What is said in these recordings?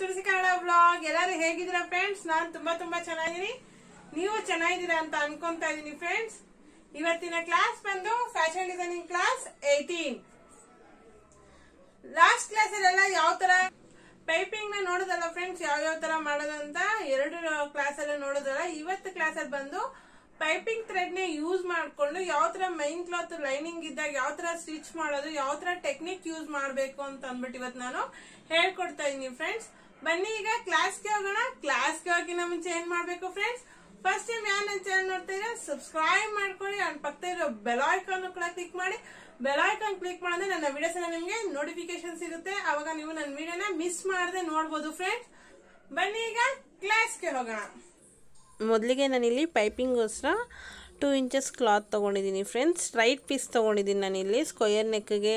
ತುಳಸಿ Kannada blog ಎಲ್ಲರೂ ಹೇಗಿದ್ದೀರಾ friends ನಾನು ತುಂಬಾ ತುಂಬಾ ಚೆನ್ನಾಗಿದೀನಿ ನೀವು ಚೆನ್ನಾಗಿದ್ದೀರಾ ಅಂತ ಅನ್ಕೊಂತಾ ಇದೀನಿ ಫ್ರೆಂಡ್ಸ್ ಇವತ್ತಿನ ಕ್ಲಾಸ್ ಬಂದು fashion designing class eighteen last class ಅಲ್ಲೆಲ್ಲ ಯಾವ ತರ ಪೈಪಿಂಗ್ ನ ನೋಡೋದಲ್ಲ ಫ್ರೆಂಡ್ಸ್ ಯಾವ ಯಾವ ತರ ಮಾಡೋದು ಅಂತ ಎರಡು ಕ್ಲಾಸ್ ಅಲ್ಲಿ ನೋಡೋದಲ್ಲ ಇವತ್ತು ಕ್ಲಾಸ್ ಅಲ್ಲಿ ಬಂದು ಪೈಪಿಂಗ್ ಥ್ರೆಡ್ ನ ಯೂಸ್ ಮಾಡ್ಕೊಂಡು ಯಾವ ತರ ಮೈನ್ ಕ್ಲಾತ್ ಲೈನಿಂಗ್ ಇದ್ದಾಗ ಯಾವ ತರ ಸ್ಟಿಚ್ ಮಾಡೋದು ಯಾವ ತರ ಟೆಕ್ನಿಕ್ ಯೂಸ್ ಮಾಡಬೇಕು ಅಂತ ಅಂದ್ಬಿಟ್ಟು ಇವತ್ತು ನಾನು ಹೇಳ್ಕೊಡ್ತಾ ಇದೀನಿ ಫ್ರೆಂಡ್ಸ್ ಬನ್ನಿ ಈಗ ಕ್ಲಾಸ್ಗೆ ಹೋಗೋಣ ಕ್ಲಾಸ್ಗೆ ಹೋಗಿ ಮುಂಚೆ ಚೇಂಜ್ ಮಾಡಬೇಕು ಫ್ರೆಂಡ್ಸ್ ಫಸ್ಟ್ ಟೈಮ್ ಯಾರು ನನ್ನ ಚಾನಲ್ ನೋಡ್ತಾ ಸಬ್ಸ್ಕ್ರೈಬ್ ಮಾಡ್ಕೊಳ್ಳಿ ಅವ್ನ ಪಕ್ಕದ ಇರೋ ಬೆಲ್ ಐಕಾನ್ ಕೂಡ ಕ್ಲಿಕ್ ಮಾಡಿ ಬೆಲ್ ಐಕಾನ್ ಕ್ಲಿಕ್ ಮಾಡಿದ್ರೆ ನನ್ನ ವಿಡಿಯೋಸ್ ನಿಮಗೆ ನೋಟಿಫಿಕೇಶನ್ ಸಿಗುತ್ತೆ ಅವಾಗ ನೀವು ನನ್ನ ವಿಡಿಯೋನ ಮಿಸ್ ಮಾಡದೆ ನೋಡ್ಬೋದು ಫ್ರೆಂಡ್ಸ್ ಬನ್ನಿ ಈಗ ಕ್ಲಾಸ್ಗೆ ಹೋಗೋಣ ಮೊದಲಿಗೆ ನಾನಿಲ್ಲಿ ಪೈಪಿಂಗ್ಗೋಸ್ಕರ ಟೂ ಇಂಚಸ್ ಕ್ಲಾತ್ ತೊಗೊಂಡಿದ್ದೀನಿ ಫ್ರೆಂಡ್ಸ್ ಸ್ಟ್ರೈಟ್ ಪೀಸ್ ತೊಗೊಂಡಿದ್ದೀನಿ ನಾನಿಲ್ಲಿ ಸ್ಕ್ವಯರ್ ನೆಕ್ಗೆ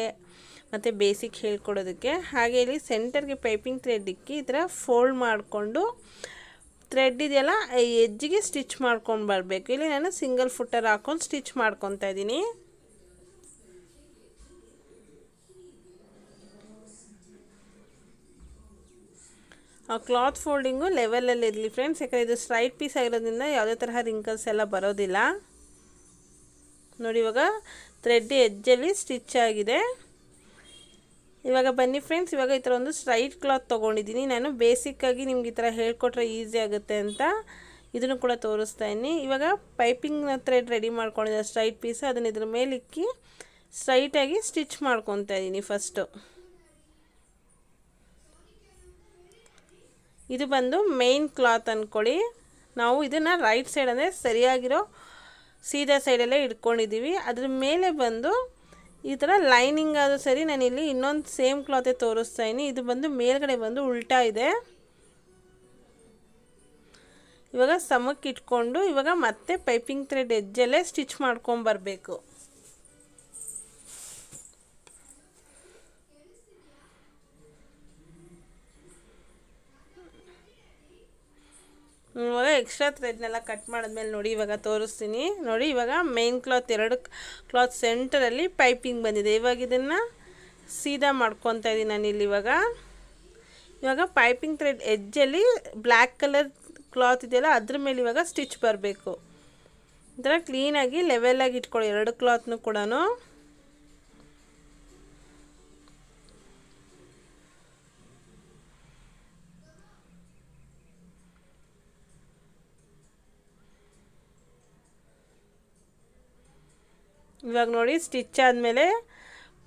ಮತ್ತು ಬೇಸಿಕ್ ಹೇಳ್ಕೊಡೋದಕ್ಕೆ ಹಾಗೆ ಇಲ್ಲಿ ಸೆಂಟರ್ಗೆ ಪೈಪಿಂಗ್ ಥ್ರೆಡ್ ಇಕ್ಕಿ ಈ ಥರ ಫೋಲ್ಡ್ ಮಾಡಿಕೊಂಡು ಥ್ರೆಡ್ ಇದೆಯಲ್ಲ ಎಜ್ಜಿಗೆ ಸ್ಟಿಚ್ ಮಾಡ್ಕೊಂಡು ಬರಬೇಕು ಇಲ್ಲಿ ನಾನು ಸಿಂಗಲ್ ಫುಟರ್ ಹಾಕ್ಕೊಂಡು ಸ್ಟಿಚ್ ಮಾಡ್ಕೊತಾ ಇದ್ದೀನಿ ಕ್ಲಾತ್ ಫೋಲ್ಡಿಂಗು ಲೆವೆಲಲ್ಲಿ ಇರಲಿ ಫ್ರೆಂಡ್ಸ್ ಯಾಕಂದರೆ ಇದು ಸ್ಟ್ರೈಟ್ ಪೀಸ್ ಆಗಿರೋದ್ರಿಂದ ಯಾವುದೇ ತರಹ ರಿಂಕಲ್ಸ್ ಎಲ್ಲ ಬರೋದಿಲ್ಲ ನೋಡಿ ಇವಾಗ ಥ್ರೆಡ್ ಎಜ್ಜಲ್ಲಿ ಸ್ಟಿಚ್ ಆಗಿದೆ ಇವಾಗ ಬನ್ನಿ ಫ್ರೆಂಡ್ಸ್ ಇವಾಗ ಈ ಥರ ಒಂದು ಸ್ಟ್ರೈಟ್ ಕ್ಲಾತ್ ತೊಗೊಂಡಿದ್ದೀನಿ ನಾನು ಬೇಸಿಕ್ಕಾಗಿ ನಿಮ್ಗೆ ಈ ಥರ ಹೇಳ್ಕೊಟ್ರೆ ಈಸಿ ಆಗುತ್ತೆ ಅಂತ ಇದನ್ನು ಕೂಡ ತೋರಿಸ್ತಾ ಇದ್ದೀನಿ ಇವಾಗ ಪೈಪಿಂಗ್ನ ಥ್ರೆಡ್ ರೆಡಿ ಮಾಡ್ಕೊಂಡಿದ್ದೆ ಸ್ಟ್ರೈಟ್ ಪೀಸ್ ಅದನ್ನು ಇದ್ರ ಮೇಲಿಕ್ಕಿ ಸ್ಟ್ರೈಟಾಗಿ ಸ್ಟಿಚ್ ಮಾಡ್ಕೊತಾ ಇದ್ದೀನಿ ಫಸ್ಟು ಇದು ಬಂದು ಮೇನ್ ಕ್ಲಾತ್ ಅಂದ್ಕೊಳ್ಳಿ ನಾವು ಇದನ್ನು ರೈಟ್ ಸೈಡ್ ಅಂದರೆ ಸರಿಯಾಗಿರೋ ಸೀದಾ ಸೈಡಲ್ಲೇ ಇಟ್ಕೊಂಡಿದ್ದೀವಿ ಅದ್ರ ಮೇಲೆ ಬಂದು ಈ ಥರ ಲೈನಿಂಗ್ ಆದರೂ ಸರಿ ನಾನಿಲ್ಲಿ ಇನ್ನೊಂದು ಸೇಮ್ ಕ್ಲಾತೆ ತೋರಿಸ್ತಾ ಇದ್ದೀನಿ ಇದು ಬಂದು ಮೇಲ್ಗಡೆ ಬಂದು ಉಲ್ಟಾ ಇದೆ ಇವಾಗ ಸಮಕ್ಕೆ ಇಟ್ಕೊಂಡು ಇವಾಗ ಮತ್ತೆ ಪೈಪಿಂಗ್ ಥ್ರೆಡ್ ಎಜ್ಜಲ್ಲೇ ಸ್ಟಿಚ್ ಮಾಡ್ಕೊಂಬರ್ಬೇಕು ಇವಾಗ ಎಕ್ಸ್ಟ್ರಾ ಥ್ರೆಡ್ನೆಲ್ಲ ಕಟ್ ಮಾಡಿದ್ಮೇಲೆ ನೋಡಿ ಇವಾಗ ತೋರಿಸ್ತೀನಿ ನೋಡಿ ಇವಾಗ ಮೇನ್ ಕ್ಲಾತ್ ಎರಡು ಕ್ಲಾತ್ ಸೆಂಟರಲ್ಲಿ ಪೈಪಿಂಗ್ ಬಂದಿದೆ ಇವಾಗ ಇದನ್ನು ಸೀದಾ ಮಾಡ್ಕೊತಾ ಇದ್ದೀನಿ ನಾನಿಲ್ಲಿ ಇವಾಗ ಇವಾಗ ಪೈಪಿಂಗ್ ಥ್ರೆಡ್ ಎಜ್ಜಲ್ಲಿ ಬ್ಲ್ಯಾಕ್ ಕಲರ್ ಕ್ಲಾತ್ ಇದೆಯಲ್ಲ ಅದ್ರ ಮೇಲೆ ಇವಾಗ ಸ್ಟಿಚ್ ಬರಬೇಕು ಒಂಥರ ಕ್ಲೀನಾಗಿ ಲೆವೆಲಾಗಿ ಇಟ್ಕೊಳ್ಳಿ ಎರಡು ಕ್ಲಾತ್ನು ಕೂಡ ಇವಾಗ ನೋಡಿ ಸ್ಟಿಚ್ ಆದಮೇಲೆ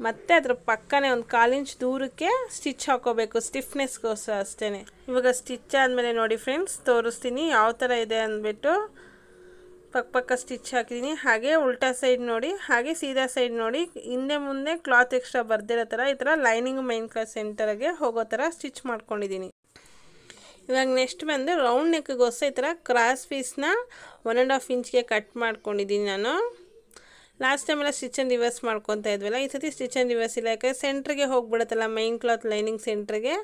ಮತ್ತೆ ಅದ್ರ ಪಕ್ಕನೇ ಒಂದು ಕಾಲು ಇಂಚ್ ದೂರಕ್ಕೆ ಸ್ಟಿಚ್ ಹಾಕೋಬೇಕು ಸ್ಟಿಫ್ನೆಸ್ಗೋಸ್ಕರ ಅಷ್ಟೇ ಇವಾಗ ಸ್ಟಿಚ್ ಆದಮೇಲೆ ನೋಡಿ ಫ್ರೆಂಡ್ಸ್ ತೋರಿಸ್ತೀನಿ ಯಾವ ಥರ ಇದೆ ಅಂದ್ಬಿಟ್ಟು ಪಕ್ಕ ಪಕ್ಕ ಸ್ಟಿಚ್ ಹಾಕಿದ್ದೀನಿ ಹಾಗೆ ಉಲ್ಟಾ ಸೈಡ್ ನೋಡಿ ಹಾಗೆ ಸೀದಾ ಸೈಡ್ ನೋಡಿ ಹಿಂದೆ ಮುಂದೆ ಕ್ಲಾತ್ ಎಕ್ಸ್ಟ್ರಾ ಬರ್ದಿರೋ ಥರ ಈ ಥರ ಲೈನಿಂಗ್ ಮೈನ್ ಕ್ಲಾಸ್ ಸೆಂಟರ್ಗೆ ಹೋಗೋ ಥರ ಸ್ಟಿಚ್ ಮಾಡ್ಕೊಂಡಿದ್ದೀನಿ ಇವಾಗ ನೆಕ್ಸ್ಟ್ ಬಂದು ರೌಂಡ್ ನೆಕ್ಗೋಸ್ಕರ ಈ ಥರ ಕ್ರಾಸ್ ಪೀಸ್ನ ಒನ್ ಆ್ಯಂಡ್ ಹಾಫ್ ಇಂಚ್ಗೆ ಕಟ್ ಮಾಡ್ಕೊಂಡಿದ್ದೀನಿ ನಾನು ಲಾಸ್ಟ್ ಟೈಮೆಲ್ಲ ಸ್ಟಿಚ್ ಆ್ಯಂಡ್ ರಿವರ್ಸ್ ಮಾಡ್ಕೊತ ಇದ್ವಲ್ಲ ಈ ಸತಿ ಆ್ಯಂಡ್ ರಿವರ್ಸ್ ಇಲ್ಲ ಯಾಕಂದರೆ ಸೆಂಟ್ರಿಗೆ ಹೋಗ್ಬಿಡುತ್ತಲ್ಲ ಮೈನ್ ಕ್ಲಾತ್ ಲೈನಿಂಗ್ ಸೆಂಟ್ರಿಗೆ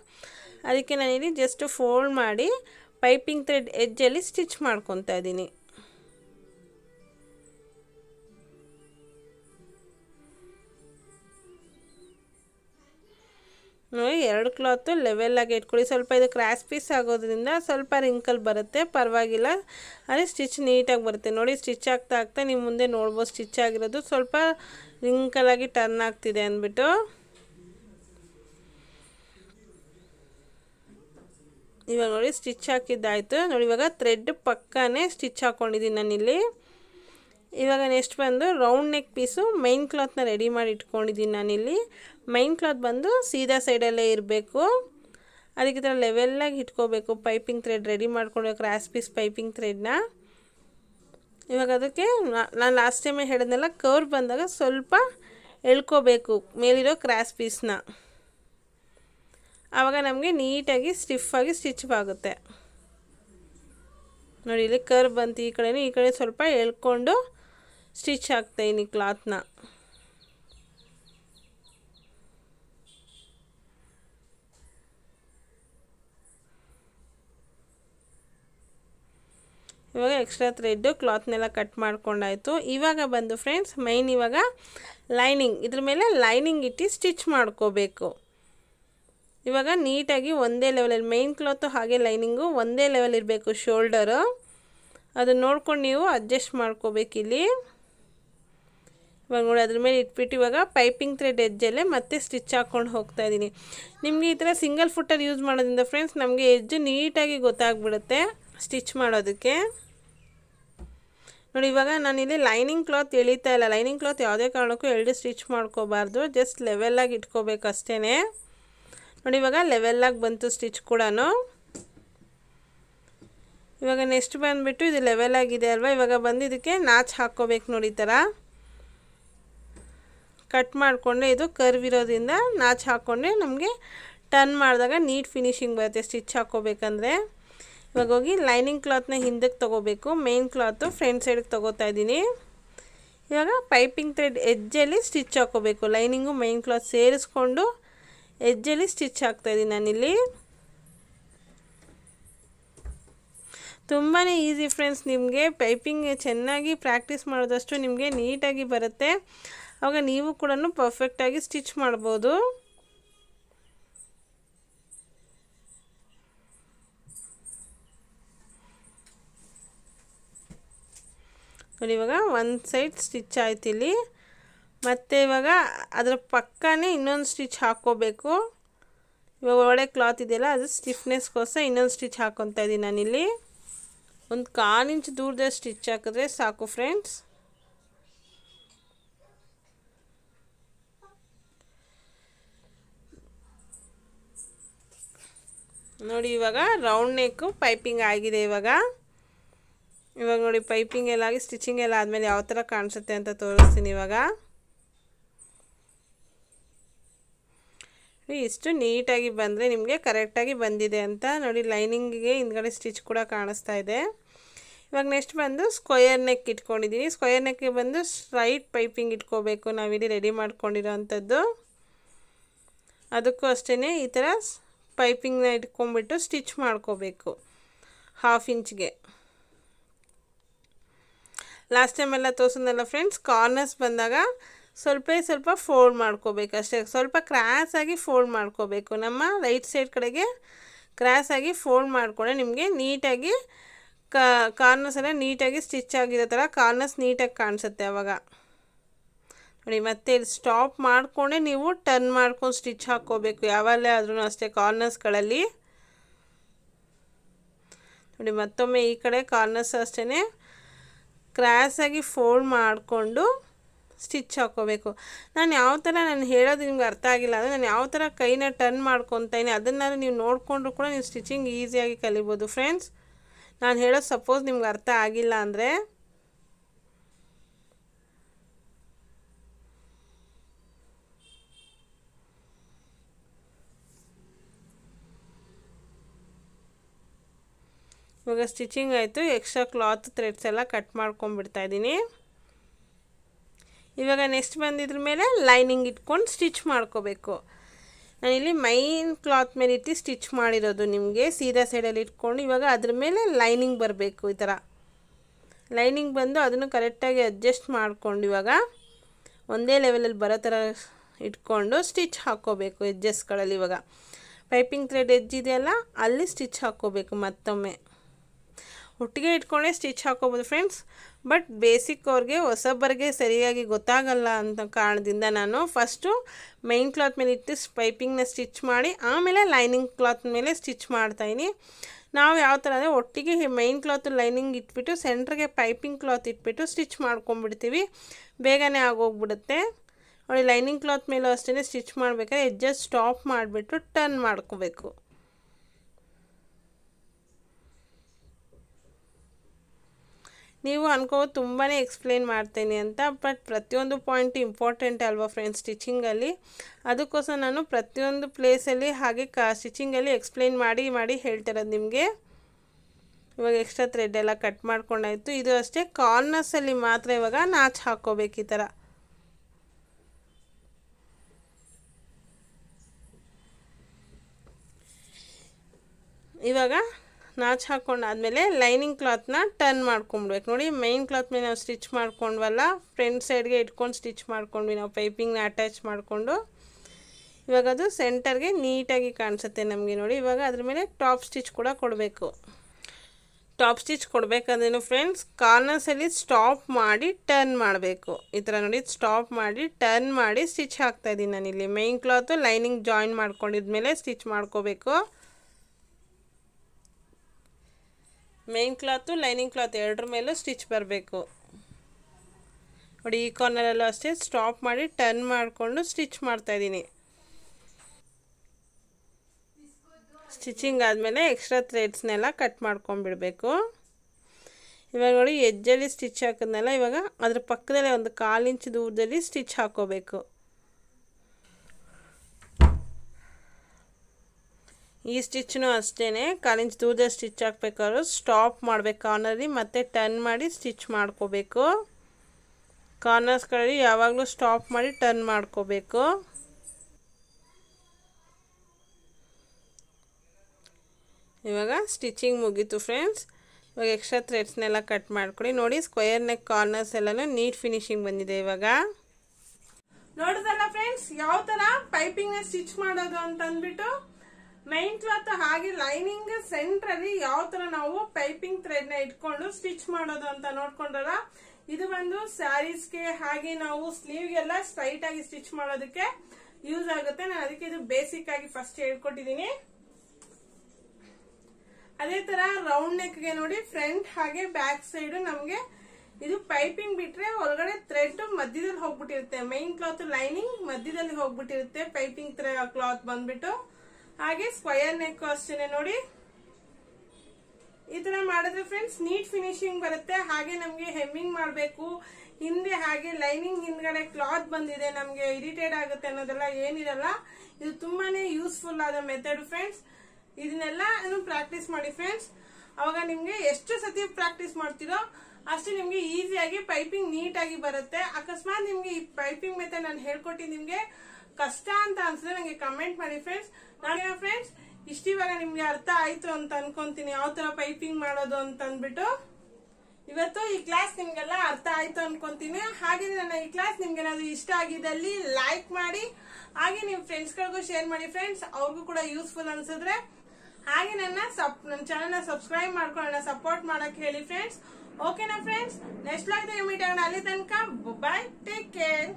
ಅದಕ್ಕೆ ನಾನಿಲ್ಲಿ ಜಸ್ಟ್ ಫೋಲ್ಡ್ ಮಾಡಿ ಪೈಪಿಂಗ್ ಥ್ರೆಡ್ ಎಜ್ಜಲ್ಲಿ ಸ್ಟಿಚ್ ಮಾಡ್ಕೊತಾ ಇದ್ದೀನಿ ನೋಡಿ ಎರಡು ಕ್ಲಾತು ಲೆವೆಲ್ಲಾಗಿ ಇಟ್ಕೊಳ್ಳಿ ಸ್ವಲ್ಪ ಇದು ಕ್ರಾಸ್ ಪೀಸ್ ಆಗೋದ್ರಿಂದ ಸ್ವಲ್ಪ ರಿಂಕಲ್ ಬರುತ್ತೆ ಪರವಾಗಿಲ್ಲ ಅದೇ ಸ್ಟಿಚ್ ನೀಟಾಗಿ ಬರುತ್ತೆ ನೋಡಿ ಸ್ಟಿಚ್ ಆಗ್ತಾ ಆಗ್ತಾ ನಿಮ್ಮ ಮುಂದೆ ನೋಡ್ಬೋದು ಸ್ಟಿಚ್ ಆಗಿರೋದು ಸ್ವಲ್ಪ ರಿಂಕಲಾಗಿ ಟರ್ನ್ ಆಗ್ತಿದೆ ಅಂದ್ಬಿಟ್ಟು ಇವಾಗ ನೋಡಿ ಸ್ಟಿಚ್ ಹಾಕಿದ್ದಾಯಿತು ನೋಡಿ ಇವಾಗ ಥ್ರೆಡ್ ಪಕ್ಕನೇ ಸ್ಟಿಚ್ ಹಾಕ್ಕೊಂಡಿದ್ದೀನಿ ನಾನಿಲ್ಲಿ ಇವಾಗ ನೆಕ್ಸ್ಟ್ ಬಂದು ರೌಂಡ್ ನೆಕ್ ಪೀಸು ಮೈನ್ ಕ್ಲಾತ್ನ ರೆಡಿ ಮಾಡಿ ಇಟ್ಕೊಂಡಿದ್ದೀನಿ ನಾನಿಲ್ಲಿ ಮೈನ್ ಕ್ಲಾತ್ ಬಂದು ಸೀದಾ ಸೈಡಲ್ಲೇ ಇರಬೇಕು ಅದಕ್ಕೆ ಥರ ಲೆವೆಲ್ಲಾಗಿ ಇಟ್ಕೋಬೇಕು ಪೈಪಿಂಗ್ ಥ್ರೆಡ್ ರೆಡಿ ಮಾಡ್ಕೊಂಡು ಕ್ರಾಸ್ ಪೀಸ್ ಪೈಪಿಂಗ್ ಥ್ರೆಡ್ನ ಇವಾಗ ಅದಕ್ಕೆ ನಾನು ಲಾಸ್ಟ್ ಟೈಮೇ ಹೇಳಿದ್ನೆಲ್ಲ ಕರ್ವ್ ಬಂದಾಗ ಸ್ವಲ್ಪ ಎಳ್ಕೋಬೇಕು ಮೇಲಿರೋ ಕ್ರಾಸ್ ಪೀಸ್ನ ಆವಾಗ ನಮಗೆ ನೀಟಾಗಿ ಸ್ಟಿಫಾಗಿ ಸ್ಟಿಚ್ ಆಗುತ್ತೆ ನೋಡಿ ಇಲ್ಲಿ ಕರ್ವ್ ಬಂತು ಈ ಕಡೆ ಈ ಕಡೆ ಸ್ವಲ್ಪ ಎಳ್ಕೊಂಡು ಸ್ಟಿಚ್ ಹಾಕ್ತಾಯಿನಿ ಕ್ಲಾತ್ನ ಇವಾಗ ಎಕ್ಸ್ಟ್ರಾ ಥ್ರೆಡ್ಡು ಕ್ಲಾತ್ನೆಲ್ಲ ಕಟ್ ಮಾಡ್ಕೊಂಡಾಯಿತು ಇವಾಗ ಬಂದು ಫ್ರೆಂಡ್ಸ್ ಮೈನ್ ಇವಾಗ ಲೈನಿಂಗ್ ಇದ್ರ ಮೇಲೆ ಲೈನಿಂಗ್ ಇಟ್ಟು ಸ್ಟಿಚ್ ಮಾಡ್ಕೋಬೇಕು ಇವಾಗ ನೀಟಾಗಿ ಒಂದೇ ಲೆವೆಲಲ್ಲಿ ಮೈನ್ ಕ್ಲಾತು ಹಾಗೆ ಲೈನಿಂಗು ಒಂದೇ ಲೆವೆಲ್ ಇರಬೇಕು ಶೋಲ್ಡರು ಅದನ್ನು ನೋಡ್ಕೊಂಡು ನೀವು ಅಡ್ಜಸ್ಟ್ ಮಾಡ್ಕೋಬೇಕಿಲ್ಲಿ ಇವಾಗ ನೋಡಿ ಅದ್ರ ಮೇಲೆ ಇಟ್ಬಿಟ್ಟು ಇವಾಗ ಪೈಪಿಂಗ್ ಥ್ರೆಡ್ ಎಜ್ಜಲ್ಲೇ ಮತ್ತೆ ಸ್ಟಿಚ್ ಹಾಕ್ಕೊಂಡು ಹೋಗ್ತಾ ಇದ್ದೀನಿ ನಿಮಗೆ ಈ ಥರ ಸಿಂಗಲ್ ಫುಟ್ಟಲ್ಲಿ ಯೂಸ್ ಮಾಡೋದ್ರಿಂದ ಫ್ರೆಂಡ್ಸ್ ನಮಗೆ ಎಜ್ಜು ನೀಟಾಗಿ ಗೊತ್ತಾಗ್ಬಿಡುತ್ತೆ ಸ್ಟಿಚ್ ಮಾಡೋದಕ್ಕೆ ನೋಡಿ ಇವಾಗ ನಾನಿಲ್ಲಿ ಲೈನಿಂಗ್ ಕ್ಲಾತ್ ಎಳಿತಾ ಇಲ್ಲ ಲೈನಿಂಗ್ ಕ್ಲಾತ್ ಯಾವುದೇ ಕಾರಣಕ್ಕೂ ಎರಡು ಸ್ಟಿಚ್ ಮಾಡ್ಕೋಬಾರ್ದು ಜಸ್ಟ್ ಲೆವೆಲ್ಲಾಗಿ ಇಟ್ಕೋಬೇಕು ಅಷ್ಟೇ ನೋಡಿ ಇವಾಗ ಲೆವೆಲ್ಲಾಗಿ ಬಂತು ಸ್ಟಿಚ್ ಕೂಡ ಇವಾಗ ನೆಕ್ಸ್ಟ್ ಬಂದುಬಿಟ್ಟು ಇದು ಲೆವೆಲ್ ಆಗಿದೆ ಅಲ್ವಾ ಇವಾಗ ಬಂದಿದ್ದಕ್ಕೆ ಇದಕ್ಕೆ ನಾಚ್ ಹಾಕ್ಕೋಬೇಕು ನೋಡಿ ಈ ಥರ ಕಟ್ ಮಾಡಿಕೊಂಡೆ ಇದು ಕರ್ವಿರೋದ್ರಿಂದ ನಾಚ್ ಹಾಕ್ಕೊಂಡೆ ನಮಗೆ ಟರ್ನ್ ಮಾಡಿದಾಗ ನೀಟ್ ಫಿನಿಶಿಂಗ್ ಬರುತ್ತೆ ಸ್ಟಿಚ್ ಹಾಕ್ಕೋಬೇಕಂದ್ರೆ ಇವಾಗ ಹೋಗಿ ಲೈನಿಂಗ್ ಕ್ಲಾತ್ನ ಹಿಂದಕ್ಕೆ ತೊಗೋಬೇಕು ಮೇನ್ ಕ್ಲಾತು ಫ್ರಂಟ್ ಸೈಡಿಗೆ ತೊಗೋತಾ ಇದ್ದೀನಿ ಇವಾಗ ಪೈಪಿಂಗ್ ಥ್ರೆಡ್ ಎಜ್ಜಲ್ಲಿ ಸ್ಟಿಚ್ ಹಾಕ್ಕೋಬೇಕು ಲೈನಿಂಗು ಮೈನ್ ಕ್ಲಾತ್ ಸೇರಿಸ್ಕೊಂಡು ಎಜ್ಜಲ್ಲಿ ಸ್ಟಿಚ್ ಇದ್ದೀನಿ ನಾನಿಲ್ಲಿ ತುಂಬಾ ಈಸಿ ಫ್ರೆಂಡ್ಸ್ ನಿಮಗೆ ಪೈಪಿಂಗ್ ಚೆನ್ನಾಗಿ ಪ್ರಾಕ್ಟೀಸ್ ಮಾಡಿದಷ್ಟು ನಿಮಗೆ ನೀಟಾಗಿ ಬರುತ್ತೆ ಆವಾಗ ನೀವು ಕೂಡ ಪರ್ಫೆಕ್ಟಾಗಿ ಸ್ಟಿಚ್ ಮಾಡ್ಬೋದು ನೋಡಿ ಇವಾಗ ಒಂದು ಸೈಡ್ ಸ್ಟಿಚ್ ಆಯ್ತು ಇಲ್ಲಿ ಮತ್ತು ಇವಾಗ ಅದರ ಪಕ್ಕನೇ ಇನ್ನೊಂದು ಸ್ಟಿಚ್ ಹಾಕ್ಕೋಬೇಕು ಇವಾಗ ಒಳ್ಳೆ ಕ್ಲಾತ್ ಇದೆಯಲ್ಲ ಅದು ಸ್ಟಿಫ್ನೆಸ್ಗೋಸ್ಕರ ಇನ್ನೊಂದು ಸ್ಟಿಚ್ ಹಾಕ್ಕೊತಾ ಇದ್ದೀನಿ ನಾನಿಲ್ಲಿ ಒಂದು ಕಾಲು ಇಂಚು ದೂರದ ಸ್ಟಿಚ್ ಹಾಕಿದ್ರೆ ಸಾಕು ಫ್ರೆಂಡ್ಸ್ ನೋಡಿ ಇವಾಗ ರೌಂಡ್ ನೆಕ್ಕು ಪೈಪಿಂಗ್ ಆಗಿದೆ ಇವಾಗ ಇವಾಗ ನೋಡಿ ಪೈಪಿಂಗ್ ಎಲ್ಲ ಆಗಿ ಸ್ಟಿಚಿಂಗ್ ಎಲ್ಲ ಆದಮೇಲೆ ಯಾವ ಥರ ಕಾಣಿಸುತ್ತೆ ಅಂತ ತೋರಿಸ್ತೀನಿ ಇವಾಗ ಇಷ್ಟು ನೀಟಾಗಿ ಬಂದರೆ ನಿಮಗೆ ಕರೆಕ್ಟಾಗಿ ಬಂದಿದೆ ಅಂತ ನೋಡಿ ಲೈನಿಂಗಿಗೆ ಹಿಂದ್ಗಡೆ ಸ್ಟಿಚ್ ಕೂಡ ಕಾಣಿಸ್ತಾ ಇದೆ ಇವಾಗ ನೆಕ್ಸ್ಟ್ ಬಂದು ಸ್ಕ್ವಯರ್ ನೆಕ್ ಇಟ್ಕೊಂಡಿದ್ದೀನಿ ಸ್ಕ್ವಯರ್ ನೆಕ್ಗೆ ಬಂದು ಸ್ಟ್ರೈಟ್ ಪೈಪಿಂಗ್ ಇಟ್ಕೋಬೇಕು ನಾವಿಲ್ಲಿ ರೆಡಿ ಮಾಡ್ಕೊಂಡಿರೋ ಅಂಥದ್ದು ಅದಕ್ಕೂ ಅಷ್ಟೇ ಈ ಥರ ಪೈಪಿಂಗ್ನ ಇಟ್ಕೊಂಡ್ಬಿಟ್ಟು ಸ್ಟಿಚ್ ಮಾಡ್ಕೋಬೇಕು ಹಾಫ್ ಇಂಚ್ಗೆ ಲಾಸ್ಟ್ ಟೈಮೆಲ್ಲ ತೋರಿಸಿದ್ನಲ್ಲ ಫ್ರೆಂಡ್ಸ್ ಕಾರ್ನರ್ಸ್ ಬಂದಾಗ ಸ್ವಲ್ಪ ಸ್ವಲ್ಪ ಫೋಲ್ಡ್ ಮಾಡ್ಕೋಬೇಕು ಅಷ್ಟೇ ಸ್ವಲ್ಪ ಆಗಿ ಫೋಲ್ಡ್ ಮಾಡ್ಕೋಬೇಕು ನಮ್ಮ ರೈಟ್ ಸೈಡ್ ಕಡೆಗೆ ಆಗಿ ಫೋಲ್ಡ್ ಮಾಡಿಕೊಂಡ್ರೆ ನಿಮಗೆ ನೀಟಾಗಿ ಕಾರ್ನರ್ಸ್ ಎಲ್ಲ ನೀಟಾಗಿ ಸ್ಟಿಚ್ ಆಗಿರೋ ಥರ ಕಾರ್ನರ್ಸ್ ನೀಟಾಗಿ ಕಾಣಿಸುತ್ತೆ ಅವಾಗ ನೋಡಿ ಮತ್ತೆ ಇಲ್ಲಿ ಸ್ಟಾಪ್ ಮಾಡಿಕೊಂಡೇ ನೀವು ಟರ್ನ್ ಮಾಡ್ಕೊಂಡು ಸ್ಟಿಚ್ ಹಾಕ್ಕೋಬೇಕು ಯಾವಾಗಲೇ ಆದ್ರೂ ಅಷ್ಟೇ ಕಾರ್ನರ್ಸ್ಗಳಲ್ಲಿ ನೋಡಿ ಮತ್ತೊಮ್ಮೆ ಈ ಕಡೆ ಕಾರ್ನರ್ಸ್ ಅಷ್ಟೇ ಕ್ರ್ಯಾಸಾಗಿ ಫೋಲ್ಡ್ ಮಾಡಿಕೊಂಡು ಸ್ಟಿಚ್ ಹಾಕ್ಕೋಬೇಕು ನಾನು ಯಾವ ಥರ ನಾನು ಹೇಳೋದು ನಿಮ್ಗೆ ಅರ್ಥ ಆಗಿಲ್ಲ ಅಂದರೆ ನಾನು ಯಾವ ಥರ ಕೈನ ಟರ್ನ್ ಮಾಡ್ಕೊತಾಯಿನಿ ಅದನ್ನಾದ್ರೆ ನೀವು ನೋಡಿಕೊಂಡ್ರು ಕೂಡ ನೀವು ಸ್ಟಿಚಿಂಗ್ ಈಸಿಯಾಗಿ ಕಲಿಬೋದು ಫ್ರೆಂಡ್ಸ್ ನಾನು ಹೇಳೋದು ಸಪೋಸ್ ನಿಮ್ಗೆ ಅರ್ಥ ಆಗಿಲ್ಲ ಅಂದರೆ ಇವಾಗ ಸ್ಟಿಚಿಂಗ್ ಆಯಿತು ಎಕ್ಸ್ಟ್ರಾ ಕ್ಲಾತ್ ಥ್ರೆಡ್ಸ್ ಎಲ್ಲ ಕಟ್ ಮಾಡ್ಕೊಂಬಿಡ್ತಾ ಇದ್ದೀನಿ ಇವಾಗ ನೆಕ್ಸ್ಟ್ ಬಂದಿದ್ರ ಮೇಲೆ ಲೈನಿಂಗ್ ಇಟ್ಕೊಂಡು ಸ್ಟಿಚ್ ಮಾಡ್ಕೋಬೇಕು ನಾನಿಲ್ಲಿ ಮೈನ್ ಕ್ಲಾತ್ ಮೇಲೆ ಇಟ್ಟು ಸ್ಟಿಚ್ ಮಾಡಿರೋದು ನಿಮಗೆ ಸೀದಾ ಸೈಡಲ್ಲಿ ಇಟ್ಕೊಂಡು ಇವಾಗ ಅದ್ರ ಮೇಲೆ ಲೈನಿಂಗ್ ಬರಬೇಕು ಈ ಥರ ಲೈನಿಂಗ್ ಬಂದು ಅದನ್ನು ಕರೆಕ್ಟಾಗಿ ಅಡ್ಜಸ್ಟ್ ಮಾಡಿಕೊಂಡು ಇವಾಗ ಒಂದೇ ಲೆವೆಲಲ್ಲಿ ಬರೋ ಥರ ಇಟ್ಕೊಂಡು ಸ್ಟಿಚ್ ಹಾಕ್ಕೋಬೇಕು ಎಜ್ಜಸ್ಗಳಲ್ಲಿ ಇವಾಗ ಪೈಪಿಂಗ್ ಥ್ರೆಡ್ ಎಜ್ಜಿದೆಯಲ್ಲ ಅಲ್ಲಿ ಸ್ಟಿಚ್ ಹಾಕ್ಕೋಬೇಕು ಮತ್ತೊಮ್ಮೆ ಒಟ್ಟಿಗೆ ಇಟ್ಕೊಂಡೇ ಸ್ಟಿಚ್ ಹಾಕೋಬೋದು ಫ್ರೆಂಡ್ಸ್ ಬಟ್ ಬೇಸಿಕ್ ಅವ್ರಿಗೆ ಹೊಸಬ್ಬರಿಗೆ ಸರಿಯಾಗಿ ಗೊತ್ತಾಗಲ್ಲ ಅಂತ ಕಾರಣದಿಂದ ನಾನು ಫಸ್ಟು ಮೈನ್ ಕ್ಲಾತ್ ಮೇಲೆ ಇಟ್ಟು ಪೈಪಿಂಗ್ನ ಸ್ಟಿಚ್ ಮಾಡಿ ಆಮೇಲೆ ಲೈನಿಂಗ್ ಕ್ಲಾತ್ ಮೇಲೆ ಸ್ಟಿಚ್ ಮಾಡ್ತಾಯಿನಿ ನಾವು ಯಾವ ಥರ ಅಂದರೆ ಒಟ್ಟಿಗೆ ಮೈನ್ ಕ್ಲಾತ್ ಲೈನಿಂಗ್ ಇಟ್ಬಿಟ್ಟು ಸೆಂಟ್ರಿಗೆ ಪೈಪಿಂಗ್ ಕ್ಲಾತ್ ಇಟ್ಬಿಟ್ಟು ಸ್ಟಿಚ್ ಮಾಡ್ಕೊಂಬಿಡ್ತೀವಿ ಬೇಗನೆ ಆಗೋಗ್ಬಿಡುತ್ತೆ ನೋಡಿ ಲೈನಿಂಗ್ ಕ್ಲಾತ್ ಮೇಲೂ ಅಷ್ಟೇ ಸ್ಟಿಚ್ ಮಾಡಬೇಕಾದ್ರೆ ಎಡ್ಜಸ್ಟ್ ಸ್ಟಾಪ್ ಮಾಡಿಬಿಟ್ಟು ಟರ್ನ್ ಮಾಡ್ಕೋಬೇಕು ನೀವು ಅನ್ಕೋ ತುಂಬಾ ಎಕ್ಸ್ಪ್ಲೇನ್ ಮಾಡ್ತೇನೆ ಅಂತ ಬಟ್ ಪ್ರತಿಯೊಂದು ಪಾಯಿಂಟ್ ಇಂಪಾರ್ಟೆಂಟ್ ಅಲ್ವಾ ಫ್ರೆಂಡ್ಸ್ ಸ್ಟಿಚಿಂಗಲ್ಲಿ ಅದಕ್ಕೋಸ್ಕರ ನಾನು ಪ್ರತಿಯೊಂದು ಪ್ಲೇಸಲ್ಲಿ ಹಾಗೆ ಕಾ ಸ್ಟಿಚಿಂಗಲ್ಲಿ ಎಕ್ಸ್ಪ್ಲೇನ್ ಮಾಡಿ ಮಾಡಿ ಹೇಳ್ತಿರೋದು ನಿಮಗೆ ಇವಾಗ ಎಕ್ಸ್ಟ್ರಾ ಥ್ರೆಡ್ ಎಲ್ಲ ಕಟ್ ಮಾಡ್ಕೊಂಡಾಯಿತು ಇದು ಅಷ್ಟೇ ಕಾರ್ನರ್ಸಲ್ಲಿ ಮಾತ್ರ ಇವಾಗ ನಾಚ್ ಹಾಕ್ಕೋಬೇಕು ಈ ಥರ ಇವಾಗ ನಾಚ್ ಹಾಕೊಂಡಾದಮೇಲೆ ಲೈನಿಂಗ್ ಕ್ಲಾತ್ನ ಟರ್ನ್ ಮಾಡ್ಕೊಂಬಿಡ್ಬೇಕು ನೋಡಿ ಮೈನ್ ಕ್ಲಾತ್ ಮೇಲೆ ನಾವು ಸ್ಟಿಚ್ ಮಾಡ್ಕೊಂಡ್ವಲ್ಲ ಫ್ರಂಟ್ ಸೈಡ್ಗೆ ಇಟ್ಕೊಂಡು ಸ್ಟಿಚ್ ಮಾಡ್ಕೊಂಡ್ವಿ ನಾವು ಪೈಪಿಂಗ್ನ ಅಟ್ಯಾಚ್ ಮಾಡಿಕೊಂಡು ಇವಾಗ ಅದು ಸೆಂಟರ್ಗೆ ನೀಟಾಗಿ ಕಾಣಿಸುತ್ತೆ ನಮಗೆ ನೋಡಿ ಇವಾಗ ಅದ್ರ ಮೇಲೆ ಟಾಪ್ ಸ್ಟಿಚ್ ಕೂಡ ಕೊಡಬೇಕು ಟಾಪ್ ಸ್ಟಿಚ್ ಕೊಡಬೇಕಂದ್ರೂ ಫ್ರೆಂಡ್ಸ್ ಕಾರ್ನರ್ಸಲ್ಲಿ ಸ್ಟಾಪ್ ಮಾಡಿ ಟರ್ನ್ ಮಾಡಬೇಕು ಈ ಥರ ನೋಡಿ ಸ್ಟಾಪ್ ಮಾಡಿ ಟರ್ನ್ ಮಾಡಿ ಸ್ಟಿಚ್ ಹಾಕ್ತಾಯಿದ್ದೀನಿ ನಾನಿಲ್ಲಿ ಮೈನ್ ಕ್ಲಾತು ಲೈನಿಂಗ್ ಜಾಯಿನ್ ಮಾಡ್ಕೊಂಡಿದ್ಮೇಲೆ ಸ್ಟಿಚ್ ಮಾಡ್ಕೋಬೇಕು ಮೇನ್ ಕ್ಲಾತು ಲೈನಿಂಗ್ ಕ್ಲಾತ್ ಎರಡರ ಮೇಲೂ ಸ್ಟಿಚ್ ಬರಬೇಕು ನೋಡಿ ಈ ಕಾರ್ನರಲ್ಲೂ ಅಷ್ಟೇ ಸ್ಟಾಪ್ ಮಾಡಿ ಟರ್ನ್ ಮಾಡಿಕೊಂಡು ಸ್ಟಿಚ್ ಮಾಡ್ತಾಯಿದ್ದೀನಿ ಸ್ಟಿಚಿಂಗ್ ಆದಮೇಲೆ ಎಕ್ಸ್ಟ್ರಾ ಥ್ರೆಡ್ಸ್ನೆಲ್ಲ ಕಟ್ ಮಾಡ್ಕೊಂಡ್ಬಿಡಬೇಕು ಇವಾಗ ನೋಡಿ ಎಜ್ಜಲ್ಲಿ ಸ್ಟಿಚ್ ಹಾಕಿದ್ನಲ್ಲ ಇವಾಗ ಅದ್ರ ಪಕ್ಕದಲ್ಲೇ ಒಂದು ಕಾಲು ಇಂಚ್ ದೂರದಲ್ಲಿ ಸ್ಟಿಚ್ ಹಾಕೋಬೇಕು ಈ ಸ್ಟಿಚ್ನೂ ಅಷ್ಟೇ ಕಾಲಿಂಚ್ ದೂರದ ಸ್ಟಿಚ್ ಹಾಕ್ಬೇಕಾದ್ರೂ ಸ್ಟಾಪ್ ಮಾಡಬೇಕು ಕಾರ್ನಲ್ಲಿ ಮತ್ತು ಟರ್ನ್ ಮಾಡಿ ಸ್ಟಿಚ್ ಮಾಡ್ಕೋಬೇಕು ಕಾರ್ನರ್ಸ್ಗಳಲ್ಲಿ ಯಾವಾಗಲೂ ಸ್ಟಾಪ್ ಮಾಡಿ ಟರ್ನ್ ಮಾಡ್ಕೋಬೇಕು ಇವಾಗ ಸ್ಟಿಚಿಂಗ್ ಮುಗೀತು ಫ್ರೆಂಡ್ಸ್ ಇವಾಗ ಎಕ್ಸ್ಟ್ರಾ ಥ್ರೆಡ್ಸ್ನೆಲ್ಲ ಕಟ್ ಮಾಡ್ಕೊಳ್ಳಿ ನೋಡಿ ಸ್ಕ್ವೇರ್ ನೆಕ್ ಕಾರ್ನರ್ಸ್ ಎಲ್ಲನೂ ನೀಟ್ ಫಿನಿಶಿಂಗ್ ಬಂದಿದೆ ಇವಾಗ ನೋಡಿದಲ್ಲ ಫ್ರೆಂಡ್ಸ್ ಯಾವ ಥರ ಪೈಪಿಂಗ್ನ ಸ್ಟಿಚ್ ಮಾಡೋದು ಅಂತ ಅಂದ್ಬಿಟ್ಟು ಮೈನ್ ಕ್ಲಾತ್ ಹಾಗೆ ಲೈನಿಂಗ್ ಸೆಂಟರ್ ಅಲ್ಲಿ ಯಾವ ತರ ನಾವು ಪೈಪಿಂಗ್ ಥ್ರೆಡ್ ನ ಇಟ್ಕೊಂಡು ಸ್ಟಿಚ್ ಮಾಡೋದು ಅಂತ ನೋಡ್ಕೊಂಡ್ರಲ್ಲ ಇದು ಬಂದು ಸ್ಯಾರೀಸ್ಗೆ ಹಾಗೆ ನಾವು ಗೆಲ್ಲ ಸ್ಟ್ರೈಟ್ ಆಗಿ ಸ್ಟಿಚ್ ಮಾಡೋದಕ್ಕೆ ಯೂಸ್ ಆಗುತ್ತೆ ನಾನು ಅದಕ್ಕೆ ಇದು ಬೇಸಿಕ್ ಆಗಿ ಫಸ್ಟ್ ಹೇಳ್ಕೊಟ್ಟಿದೀನಿ ಅದೇ ತರ ರೌಂಡ್ ನೆಕ್ ಗೆ ನೋಡಿ ಫ್ರಂಟ್ ಹಾಗೆ ಬ್ಯಾಕ್ ಸೈಡ್ ನಮಗೆ ಇದು ಪೈಪಿಂಗ್ ಬಿಟ್ರೆ ಒಳಗಡೆ ಥ್ರೆಡ್ ಮಧ್ಯದಲ್ಲಿ ಹೋಗ್ಬಿಟ್ಟಿರುತ್ತೆ ಮೈನ್ ಕ್ಲಾತ್ ಲೈನಿಂಗ್ ಮಧ್ಯದಲ್ಲಿ ಹೋಗ್ಬಿಟ್ಟಿರುತ್ತೆ ಪೈಪಿಂಗ್ ಕ್ಲಾತ್ ಬಂದ್ಬಿಟ್ಟು ಹಾಗೆ ಸ್ಕ್ವಯರ್ ನೆಕ್ ಅಷ್ಟೇನೆ ನೋಡಿ ಈ ತರ ಮಾಡಿದ್ರೆ ಫ್ರೆಂಡ್ಸ್ ನೀಟ್ ಫಿನಿಶಿಂಗ್ ಬರುತ್ತೆ ಹಾಗೆ ನಮ್ಗೆ ಹೆಮ್ಮಿಂಗ್ ಮಾಡಬೇಕು ಹಿಂದೆ ಹಾಗೆ ಲೈನಿಂಗ್ ಹಿಂದ್ಗಡೆ ಕ್ಲಾತ್ ಬಂದಿದೆ ನಮ್ಗೆ ಇರಿಟೇಟ್ ಆಗುತ್ತೆ ಅನ್ನೋದೆಲ್ಲ ಏನಿರಲ್ಲ ಇದು ತುಂಬಾನೇ ಯೂಸ್ಫುಲ್ ಆದ ಮೆಥಡ್ ಫ್ರೆಂಡ್ಸ್ ಇದನ್ನೆಲ್ಲ ಪ್ರಾಕ್ಟೀಸ್ ಮಾಡಿ ಫ್ರೆಂಡ್ಸ್ ಅವಾಗ ನಿಮ್ಗೆ ಎಷ್ಟು ಸತಿ ಪ್ರಾಕ್ಟೀಸ್ ಮಾಡ್ತಿರೋ ಅಷ್ಟು ನಿಮ್ಗೆ ಈಸಿಯಾಗಿ ಪೈಪಿಂಗ್ ನೀಟಾಗಿ ಬರುತ್ತೆ ಅಕಸ್ಮಾತ್ ನಿಮ್ಗೆ ಈ ಪೈಪಿಂಗ್ ಮೆಥಡ್ ನಾನು ಹೇಳ್ಕೊಟ್ಟಿ ನಿಮ್ಗೆ ಕಷ್ಟ ಅಂತ ಅನ್ಸಿದ್ರೆ ನನಗೆ ಕಮೆಂಟ್ ಮಾಡಿ ಫ್ರೆಂಡ್ಸ್ ನಾನೇ ಫ್ರೆಂಡ್ಸ್ ಇಷ್ಟಿವಾಗ ನಿಮ್ಗೆ ಅರ್ಥ ಆಯ್ತು ಅಂತ ಅನ್ಕೊಂತೀನಿ ಯಾವ ತರ ಪೈಪಿಂಗ್ ಮಾಡೋದು ಅಂತ ಅಂದ್ಬಿಟ್ಟು ಇವತ್ತು ಈ ಕ್ಲಾಸ್ ನಿಮ್ಗೆಲ್ಲ ಅರ್ಥ ಆಯ್ತು ಅನ್ಕೊಂತೀನಿ ಹಾಗೆ ನನ್ನ ಈ ಕ್ಲಾಸ್ ನಿಮ್ಗೆ ಏನಾದ್ರೂ ಇಷ್ಟ ಆಗಿದ್ದಲ್ಲಿ ಲೈಕ್ ಮಾಡಿ ಹಾಗೆ ನಿಮ್ ಫ್ರೆಂಡ್ಸ್ಗಳಿಗೂ ಶೇರ್ ಮಾಡಿ ಫ್ರೆಂಡ್ಸ್ ಅವ್ರಿಗೂ ಕೂಡ ಯೂಸ್ಫುಲ್ ಅನ್ಸಿದ್ರೆ ಹಾಗೆ ನನ್ನ ಸಪ್ ನನ್ನ ಚಾನಲ್ನ ಸಬ್ಸ್ಕ್ರೈಬ್ ನನ್ನ ಸಪೋರ್ಟ್ ಮಾಡಕ್ ಹೇಳಿ ಫ್ರೆಂಡ್ಸ್ ಓಕೆನಾ ಫ್ರೆಂಡ್ಸ್ ನೆಕ್ಸ್ಟ್ ಲೈಕ್ ಮೀಟ್ ಆಗೋಣ ಅಲ್ಲಿ ತನಕ ಬಾಯ್ ಟೇಕ್ ಕೇರ್